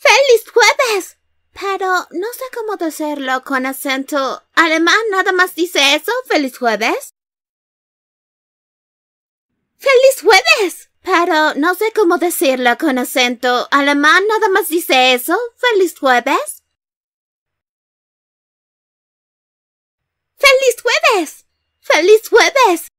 ¡Feliz jueves! Pero no sé cómo decirlo con acento alemán, nada más dice eso, feliz jueves. ¡Feliz jueves! Pero no sé cómo decirlo con acento alemán, nada más dice eso, feliz jueves. ¡Feliz jueves! ¡Feliz jueves!